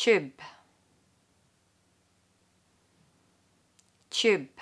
tube tube